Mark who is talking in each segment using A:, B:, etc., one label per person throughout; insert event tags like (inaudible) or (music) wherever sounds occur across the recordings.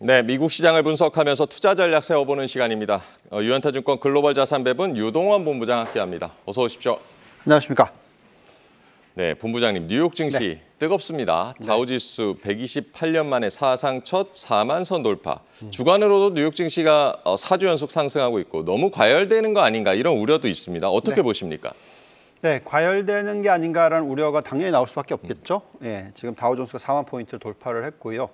A: 네, 미국 시장을 분석하면서 투자 전략 세워보는 시간입니다. 어, 유현타증권 글로벌 자산배분 유동원 본부장 함께합니다. 어서 오십시오. 안녕하십니까. 네, 본부장님 뉴욕 증시 네. 뜨겁습니다. 네. 다우지수 128년 만에 사상 첫 4만 선 돌파. 음. 주간으로도 뉴욕 증시가 4주 어, 연속 상승하고 있고 너무 과열되는 거 아닌가 이런 우려도 있습니다. 어떻게 네. 보십니까?
B: 네, 과열되는 게 아닌가라는 우려가 당연히 나올 수밖에 없겠죠. 예, 음. 지금 다우존스가 4만 포인트 돌파를 했고요.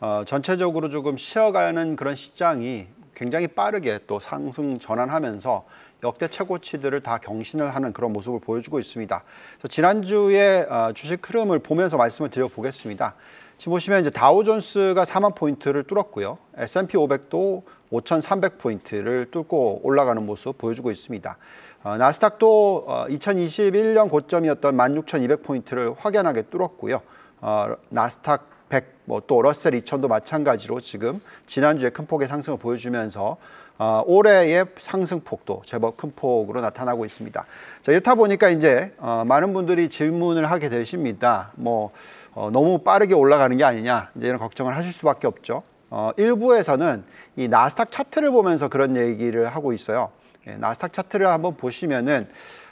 B: 어, 전체적으로 조금 쉬어가는 그런 시장이 굉장히 빠르게 또 상승 전환하면서 역대 최고치들을 다 경신을 하는 그런 모습을 보여주고 있습니다. 지난주에 어, 주식 흐름을 보면서 말씀을 드려보겠습니다. 지금 보시면 이제 다우존스가 4만 포인트를 뚫었고요. S&P 500도 5,300포인트를 뚫고 올라가는 모습 보여주고 있습니다. 어, 나스닥도 어, 2021년 고점이었던 16,200포인트를 확연하게 뚫었고요. 어, 나스닥 100, 뭐또 러셀 2000도 마찬가지로 지금 지난주에 큰 폭의 상승을 보여주면서 어, 올해의 상승폭도 제법 큰 폭으로 나타나고 있습니다. 자, 이렇다 보니까 이제 어, 많은 분들이 질문을 하게 되십니다. 뭐 어, 너무 빠르게 올라가는 게 아니냐 이제 이런 걱정을 하실 수밖에 없죠. 어, 일부에서는 이 나스닥 차트를 보면서 그런 얘기를 하고 있어요. 예, 나스닥 차트를 한번 보시면은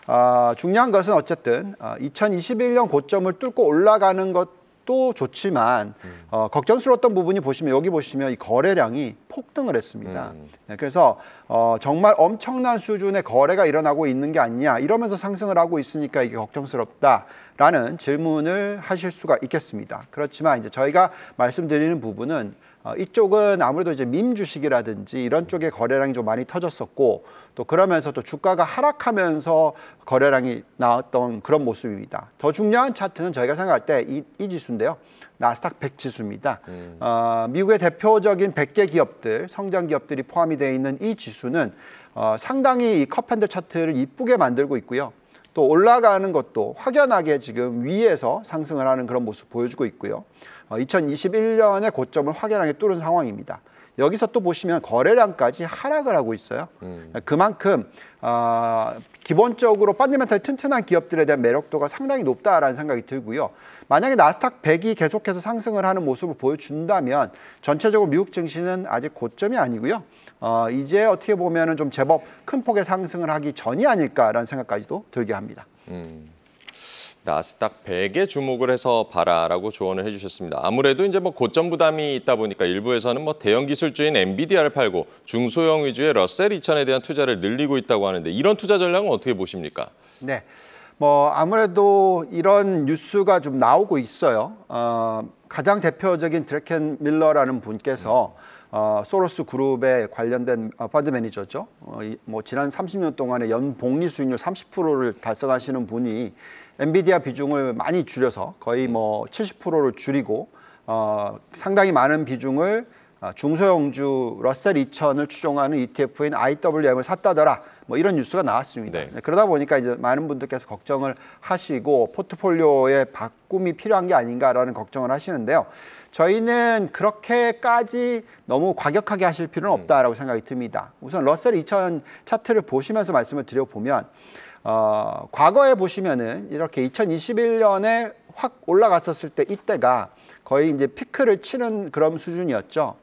B: 어, 중요한 것은 어쨌든 어, 2021년 고점을 뚫고 올라가는 것또 좋지만 음. 어, 걱정스러웠던 부분이 보시면 여기 보시면 이 거래량이 폭등을 했습니다. 음. 네, 그래서 어, 정말 엄청난 수준의 거래가 일어나고 있는 게 아니냐 이러면서 상승을 하고 있으니까 이게 걱정스럽다라는 질문을 하실 수가 있겠습니다. 그렇지만 이제 저희가 말씀드리는 부분은 어, 이쪽은 아무래도 이제 민 주식이라든지 이런 쪽의 거래량이 좀 많이 터졌었고 또 그러면서 또 주가가 하락하면서 거래량이 나왔던 그런 모습입니다. 더 중요한 차트는 저희가 생각할 때이이 지수인데요. 나스닥 백 지수입니다. 음. 어, 미국의 대표적인 백개 기업들, 성장 기업들이 포함이 되어 있는 이 지수는 어, 상당히 컵핸들 차트를 이쁘게 만들고 있고요. 또 올라가는 것도 확연하게 지금 위에서 상승을 하는 그런 모습 보여주고 있고요. 어, 2021년의 고점을 확연하게 뚫은 상황입니다. 여기서 또 보시면 거래량까지 하락을 하고 있어요. 음. 그만큼 어, 기본적으로 펀드멘탈 튼튼한 기업들에 대한 매력도가 상당히 높다라는 생각이 들고요. 만약에 나스닥 100이 계속해서 상승을 하는 모습을 보여준다면 전체적으로 미국 증시는 아직 고점이 아니고요. 어, 이제 어떻게 보면 은좀 제법 큰 폭의 상승을 하기 전이 아닐까라는 생각까지도 들게 합니다. 음.
A: 나스닥 100에 주목을 해서 봐라라고 조언을 해주셨습니다. 아무래도 이제 뭐 고점 부담이 있다 보니까 일부에서는 뭐 대형 기술주인 엔비디아를 팔고 중소형 위주의 러셀 2000에 대한 투자를 늘리고 있다고 하는데 이런 투자 전략은 어떻게 보십니까?
B: 네, 뭐 아무래도 이런 뉴스가 좀 나오고 있어요. 어, 가장 대표적인 드래켄 밀러라는 분께서 음. 어, 소로스 그룹에 관련된 어, 펀드 매니저죠. 어, 이, 뭐 지난 30년 동안에 연 복리 수익률 30%를 달성하시는 분이 엔비디아 비중을 많이 줄여서 거의 뭐 70%를 줄이고 어, 상당히 많은 비중을 아, 중소형주 러셀 2000을 추종하는 ETF인 IWM을 샀다더라 뭐 이런 뉴스가 나왔습니다. 네. 네. 그러다 보니까 이제 많은 분들께서 걱정을 하시고 포트폴리오의 바꿈이 필요한 게 아닌가라는 걱정을 하시는데요. 저희는 그렇게까지 너무 과격하게 하실 필요는 음. 없다라고 생각이 듭니다. 우선 러셀 2000 차트를 보시면서 말씀을 드려보면 어, 과거에 보시면은 이렇게 2021년에 확 올라갔었을 때 이때가 거의 이제 피크를 치는 그런 수준이었죠.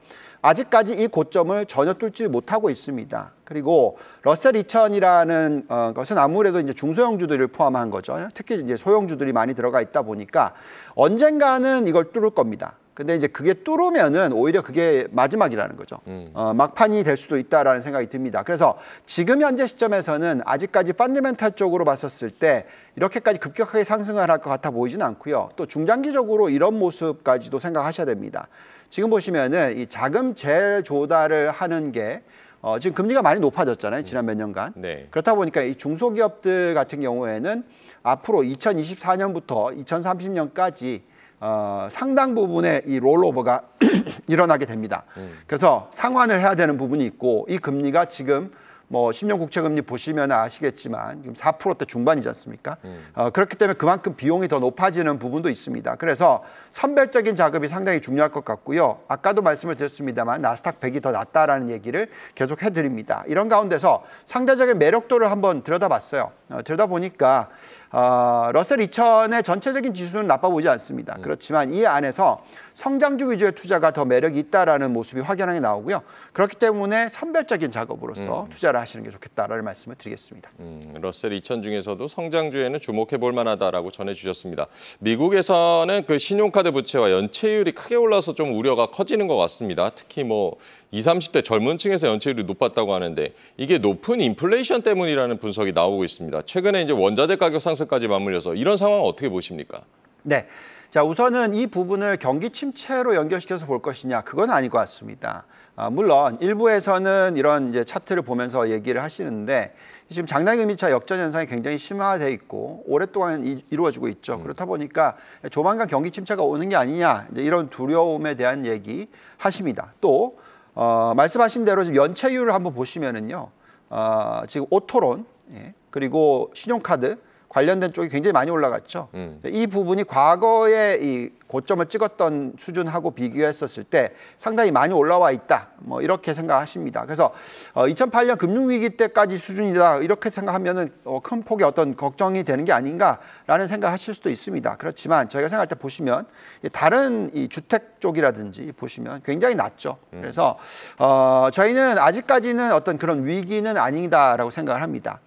B: 아직까지 이 고점을 전혀 뚫지 못하고 있습니다. 그리고 러셀 2000이라는 어, 것은 아무래도 이제 중소형주들을 포함한 거죠. 특히 이제 소형주들이 많이 들어가 있다 보니까 언젠가는 이걸 뚫을 겁니다. 근데 이제 그게 뚫으면은 오히려 그게 마지막이라는 거죠. 음. 어, 막판이 될 수도 있다라는 생각이 듭니다. 그래서 지금 현재 시점에서는 아직까지 펀드멘탈 쪽으로 봤었을 때 이렇게까지 급격하게 상승을 할 것 같아 보이진 않고요. 또 중장기적으로 이런 모습까지도 생각하셔야 됩니다. 지금 보시면은 이 자금 재조달을 하는 게 어, 지금 금리가 많이 높아졌잖아요. 지난 몇 년간. 네. 그렇다 보니까 이 중소기업들 같은 경우에는 앞으로 2024년부터 2030년까지 어, 상당 부분의 이 롤오버가 (clears throat) 일어나게 됩니다. 음. 그래서 상환을 해야 되는 부분이 있고 이 금리가 지금 뭐 10년 국채 금리 보시면 아시겠지만 지금 4%대 중반이지 않습니까? 음. 어, 그렇기 때문에 그만큼 비용이 더 높아지는 부분도 있습니다. 그래서 선별적인 작업이 상당히 중요할 것 같고요. 아까도 말씀을 드렸습니다만 나스닥 100이 더 낫다라는 얘기를 계속 해드립니다. 이런 가운데서 상대적인 매력도를 한번 들여다봤어요. 어, 들여다보니까 어, 러셀 2000의 전체적인 지수는 나빠 보지 않습니다. 음. 그렇지만 이 안에서 성장주 위주의 투자가 더 매력이 있다라는 모습이 확연하게 나오고요. 그렇기 때문에 선별적인 작업으로서 음. 투자를 하시는 게 좋겠다라는 말씀을
A: 드리겠습니다. 음, 러셀 2000 중에서도 성장주에는 주목해 볼 만하다라고 전해주셨습니다. 미국에서는 그 신용카드 부채와 연체율이 크게 올라서 좀 우려가 커지는 것 같습니다. 특히 뭐 20, 30대 젊은 층에서 연체율이 높았다고 하는데 이게 높은 인플레이션 때문이라는 분석이 나오고 있습니다. 최근에 이제 원자재 가격 상승까지 맞물려서 이런 상황 어떻게 보십니까?
B: 네. 자, 우선은 이 부분을 경기 침체로 연결시켜서 볼 것이냐, 그건 아닌 것 같습니다. 아, 물론 일부에서는 이런 이제 차트를 보면서 얘기를 하시는데 지금 장단기미차 역전 현상이 굉장히 심화돼 있고 오랫동안 이, 루어지고 있죠. 음. 그렇다 보니까 조만간 경기 침체가 오는 게 아니냐 이런 두려움에 대한 얘기 하십니다. 또 어, 말씀하신 대로 지금 연체율을 한번 보시면은요. 어, 지금 오토론 예, 그리고 신용카드 관련된 쪽이 굉장히 많이 올라갔죠. 음. 이 부분이 과거에 이 고점을 찍었던 수준하고 비교했었을 때 상당히 많이 올라와 있다. 뭐 이렇게 생각하십니다. 그래서 어 2008년 금융위기 때까지 수준이다. 이렇게 생각하면은 어 큰 폭의 어떤 걱정이 되는 게 아닌가라는 생각하실 수도 있습니다. 그렇지만 저희가 생각할 때 보시면 다른 이 주택 쪽이라든지 보시면 굉장히 낮죠. 음. 그래서 어 저희는 아직까지는 어떤 그런 위기는 아니다라고 생각을 합니다.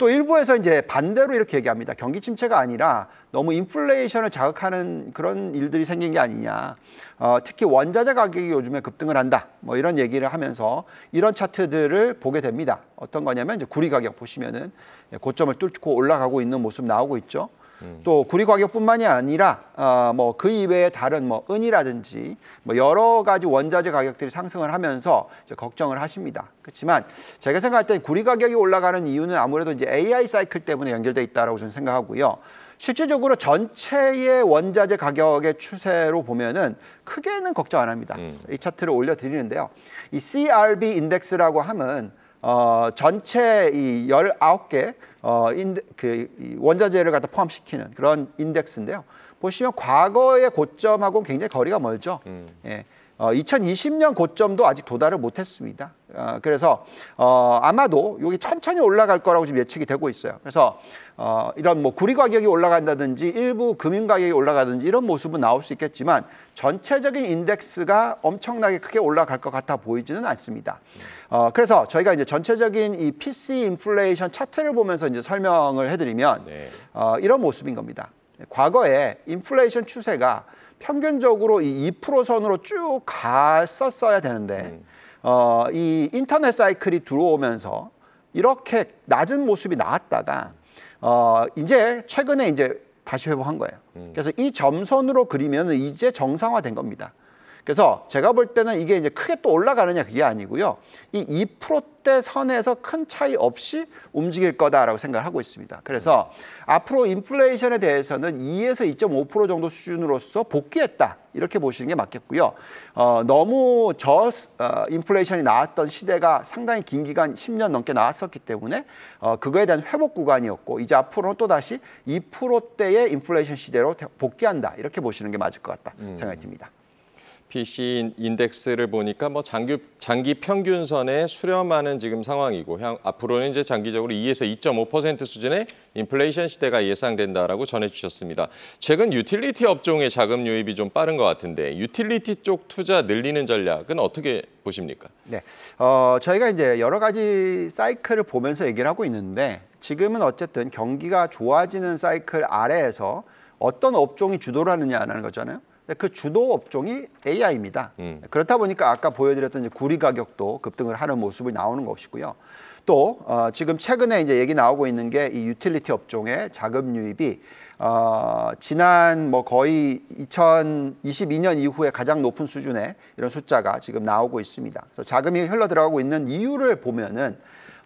B: 또 일부에서 이제 반대로 이렇게 얘기합니다. 경기 침체가 아니라 너무 인플레이션을 자극하는 그런 일들이 생긴 게 아니냐. 어, 특히 원자재 가격이 요즘에 급등을 한다. 뭐 이런 얘기를 하면서 이런 차트들을 보게 됩니다. 어떤 거냐면 이제 구리 가격 보시면은 예, 고점을 뚫고 올라가고 있는 모습 나오고 있죠. 음. 또 구리 가격뿐만이 아니라 어, 뭐그 이외에 다른 뭐 은이라든지 뭐 여러 가지 원자재 가격들이 상승을 하면서 이제 걱정을 하십니다. 그렇지만 제가 생각할 때 구리 가격이 올라가는 이유는 아무래도 이제 AI 사이클 때문에 연결돼 있다라고 저는 생각하고요. 실질적으로 전체의 원자재 가격의 추세로 보면은 크게는 걱정 안 합니다. 음. 이 차트를 올려드리는데요. 이 CRB 인덱스라고 함은 어, 전체 이 열아홉 개 어, 인데, 그 원자재를 갖다 포함시키는 그런 인덱스인데요. 보시면 과거의 고점하고 굉장히 거리가 멀죠. 음. 예. 어, 2020년 고점도 아직 도달을 못했습니다. 어, 그래서 어, 아마도 여기 천천히 올라갈 거라고 지금 예측이 되고 있어요. 그래서 어, 이런 뭐 구리 가격이 올라간다든지 일부 금융 가격이 올라가든지 이런 모습은 나올 수 있겠지만 전체적인 인덱스가 엄청나게 크게 올라갈 것 같아 보이지는 않습니다. 어, 그래서 저희가 이제 전체적인 이 PC 인플레이션 차트를 보면서 이제 설명을 해드리면 네. 어, 이런 모습인 겁니다. 과거에 인플레이션 추세가 평균적으로 이 2% 선으로 쭉 갔었어야 되는데 음. 어, 이 인터넷 사이클이 들어오면서 이렇게 낮은 모습이 나왔다가 어, 이제 최근에 이제 다시 회복한 거예요. 음. 그래서 이 점선으로 그리면 이제 정상화된 겁니다. 그래서 제가 볼 때는 이게 이제 크게 또 올라가느냐 그게 아니고요. 이 2%대 선에서 큰 차이 없이 움직일 거다라고 생각을 하고 있습니다. 그래서 네. 앞으로 인플레이션에 대해서는 2에서 2.5% 정도 수준으로서 복귀했다. 이렇게 보시는 게 맞겠고요. 어, 너무 저 어, 인플레이션이 나왔던 시대가 상당히 긴 기간 10년 넘게 나왔었기 때문에 어, 그거에 대한 회복 구간이었고 이제 앞으로는 또다시 2%대의 인플레이션 시대로
A: 복귀한다. 이렇게 보시는 게 맞을 것 같다 음. 생각이 듭니다. PC 인덱스를 보니까 뭐 장기, 장기 평균선에 수렴하는 지금 상황이고 향, 앞으로는 이제 장기적으로 2에서 2.5% 수준의 인플레이션 시대가 예상된다라고 전해주셨습니다. 최근 유틸리티 업종의 자금 유입이 좀 빠른 것 같은데 유틸리티 쪽 투자 늘리는 전략은 어떻게 보십니까?
B: 네, 어, 저희가 이제 여러 가지 사이클을 보면서 얘기를 하고 있는데 지금은 어쨌든 경기가 좋아지는 사이클 아래에서 어떤 업종이 주도를 하느냐라는 거잖아요. 네, 그 주도 업종이 AI입니다. 음. 그렇다 보니까 아까 보여드렸던 구리 가격도 급등을 하는 모습이 나오는 것이고요. 또 어, 지금 최근에 이제 얘기 나오고 있는 게 이 유틸리티 업종의 자금 유입이 어, 지난 뭐 거의 2022년 이후에 가장 높은 수준의 이런 숫자가 지금 나오고 있습니다. 그래서 자금이 흘러 들어가고 있는 이유를 보면은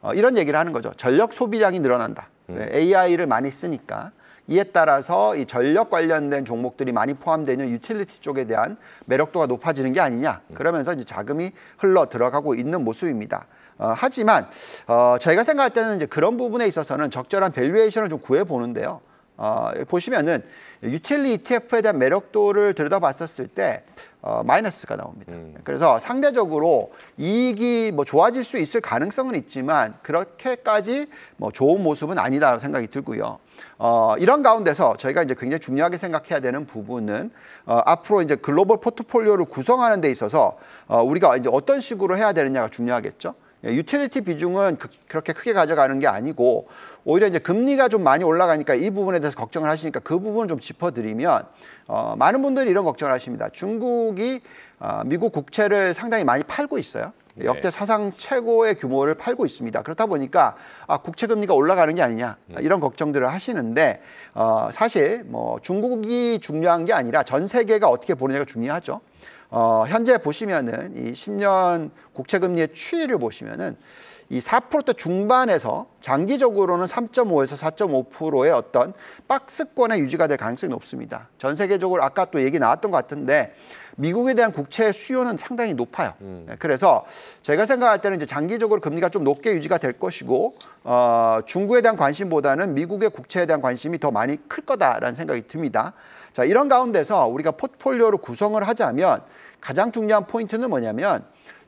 B: 어, 이런 얘기를 하는 거죠. 전력 소비량이 늘어난다. 음. 네, AI를 많이 쓰니까 이에 따라서 이 전력 관련된 종목들이 많이 포함되는 유틸리티 쪽에 대한 매력도가 높아지는 게 아니냐 그러면서 이제 자금이 흘러 들어가고 있는 모습입니다. 어, 하지만 어, 저희가 생각할 때는 이제 그런 부분에 있어서는 적절한 밸류에이션을 좀 구해 보는데요. 어, 보시면은 유틸리 ETF에 대한 매력도를 들여다봤었을 때 어, 마이너스가 나옵니다. 음. 그래서 상대적으로 이익이 뭐 좋아질 수 있을 가능성은 있지만 그렇게까지 뭐 좋은 모습은 아니다라고 생각이 들고요. 어, 이런 가운데서 저희가 이제 굉장히 중요하게 생각해야 되는 부분은 어, 앞으로 이제 글로벌 포트폴리오를 구성하는 데 있어서 어, 우리가 이제 어떤 식으로 해야 되느냐가 중요하겠죠. 예, 유틸리티 비중은 그, 렇게 크게 가져가는 게 아니고 오히려 이제 금리가 좀 많이 올라가니까 이 부분에 대해서 걱정을 하시니까 그 부분을 좀 짚어드리면 어, 많은 분들이 이런 걱정을 하십니다. 중국이 어, 미국 국채를 상당히 많이 팔고 있어요. 네. 역대 사상 최고의 규모를 팔고 있습니다. 그렇다 보니까 아, 국채 금리가 올라가는 게 아니냐 음. 이런 걱정들을 하시는데 어, 사실 뭐 중국이 중요한 게 아니라 전 세계가 어떻게 보느냐가 중요하죠. 어, 현재 보시면은 이 10년 국채 금리의 추이를 보시면은 이 4%대 중반에서 장기적으로는 3.5에서 4.5%의 어떤 박스권의 유지가 될 가능성이 높습니다. 전 세계적으로 아까 또 얘기 나왔던 것 같은데 미국에 대한 국채 수요는 상당히 높아요. 음. 네, 그래서 제가 생각할 때는 이제 장기적으로 금리가 좀 높게 유지가 될 것이고 어, 중국에 대한 관심보다는 미국의 국채에 대한 관심이 더 많이 클 거다라는 생각이 듭니다. 자 이런 가운데서 우리가 포트폴리오를 구성을 하자면 가장 중요한 포인트는 뭐냐면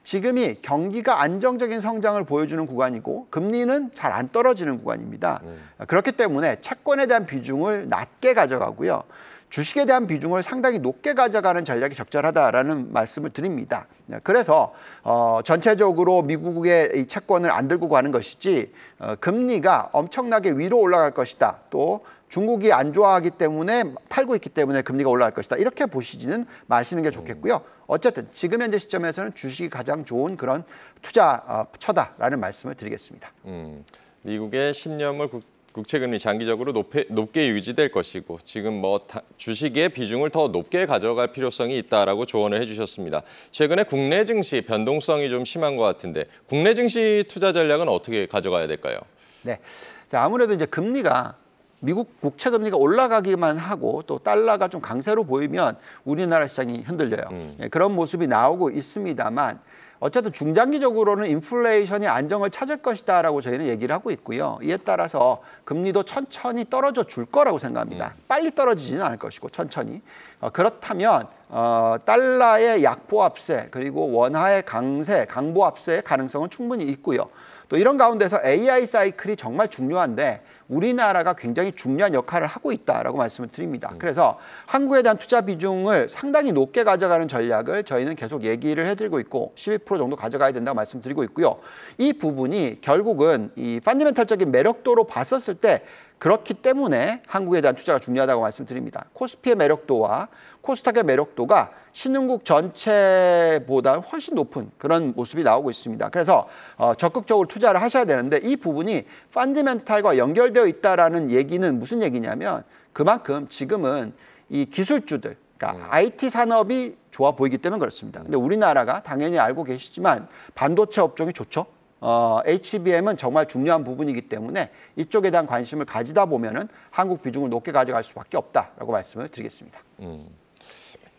B: 지금이 경기가 안정적인 성장을 보여주는 구간이고 금리는 잘 안 떨어지는 구간입니다. 음. 그렇기 때문에 채권에 대한 비중을 낮게 가져가고요. 주식에 대한 비중을 상당히 높게 가져가는 전략이 적절하다라는 말씀을 드립니다. 네, 그래서 어, 전체적으로 미국의 이 채권을 안 들고 가는 것이지 어, 금리가 엄청나게 위로 올라갈 것이다. 또 중국이 안 좋아하기 때문에 팔고 있기 때문에 금리가 올라갈 것이다. 이렇게 보시지는 마시는 게 좋겠고요. 어쨌든 지금 현재 시점에서는 주식이 가장 좋은 그런 투자 어, 처다라는 말씀을 드리겠습니다.
A: 음, 미국의 10년물 국, 국채금리 장기적으로 높이, 높게 유지될 것이고 지금 뭐 다, 주식의 비중을 더 높게 가져갈 필요성이 있다라고 조언을 해주셨습니다. 최근에 국내 증시 변동성이 좀 심한 것 같은데 국내 증시 투자 전략은 어떻게 가져가야 될까요?
B: 네, 자, 아무래도 이제 금리가 미국 국채 금리가 올라가기만 하고 또 달러가 좀 강세로 보이면 우리나라 시장이 흔들려요. 음. 예, 그런 모습이 나오고 있습니다만 어쨌든 중장기적으로는 인플레이션이 안정을 찾을 것이다라고 저희는 얘기를 하고 있고요. 이에 따라서 금리도 천천히 떨어져 줄 거라고 생각합니다. 음. 빨리 떨어지지는 않을 것이고 천천히. 어, 그렇다면 어, 달러의 약보합세 그리고 원화의 강세, 강보합세의 가능성은 충분히 있고요. 또 이런 가운데서 AI 사이클이 정말 중요한데 우리나라가 굉장히 중요한 역할을 하고 있다라고 말씀을 드립니다. 음. 그래서 한국에 대한 투자 비중을 상당히 높게 가져가는 전략을 저희는 계속 얘기를 해드리고 있고 12% 정도 가져가야 된다고 말씀드리고 있고요. 이 부분이 결국은 이 펀드멘탈적인 매력도로 봤었을 때 그렇기 때문에 한국에 대한 투자가 중요하다고 말씀드립니다. 코스피의 매력도와 코스닥의 매력도가 신흥국 전체보다 훨씬 높은 그런 모습이 나오고 있습니다. 그래서 어, 적극적으로 투자를 하셔야 되는데 이 부분이 펀드멘탈과 연결되어 있다라는 얘기는 무슨 얘기냐면 그만큼 지금은 이 기술주들 그러니까 음. IT 산업이 좋아 보이기 때문에 그렇습니다. 근데 우리나라가 당연히 알고 계시지만 반도체 업종이 좋죠. 어, HBM은 정말 중요한 부분이기 때문에 이쪽에 대한 관심을 가지다 보면은 한국 비중을 높게 가져갈 수밖에 없다라고 말씀을 드리겠습니다.
A: 음.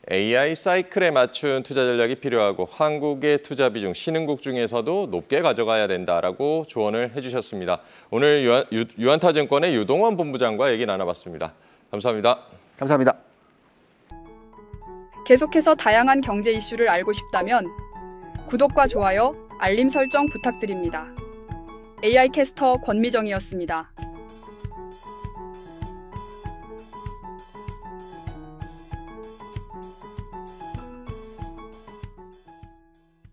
A: AI 사이클에 맞춘 투자 전략이 필요하고 한국의 투자 비중 신흥국 중에서도 높게 가져가야 된다라고 조언을 해주셨습니다. 오늘 유한, 유, 유한타증권의 유동원 본부장과 얘기 나눠봤습니다. 감사합니다. 감사합니다.
B: 계속해서 다양한 경제 이슈를 알고 싶다면 구독과 좋아요, 알림 설정 부탁드립니다. AI 캐스터 권미정이었습니다.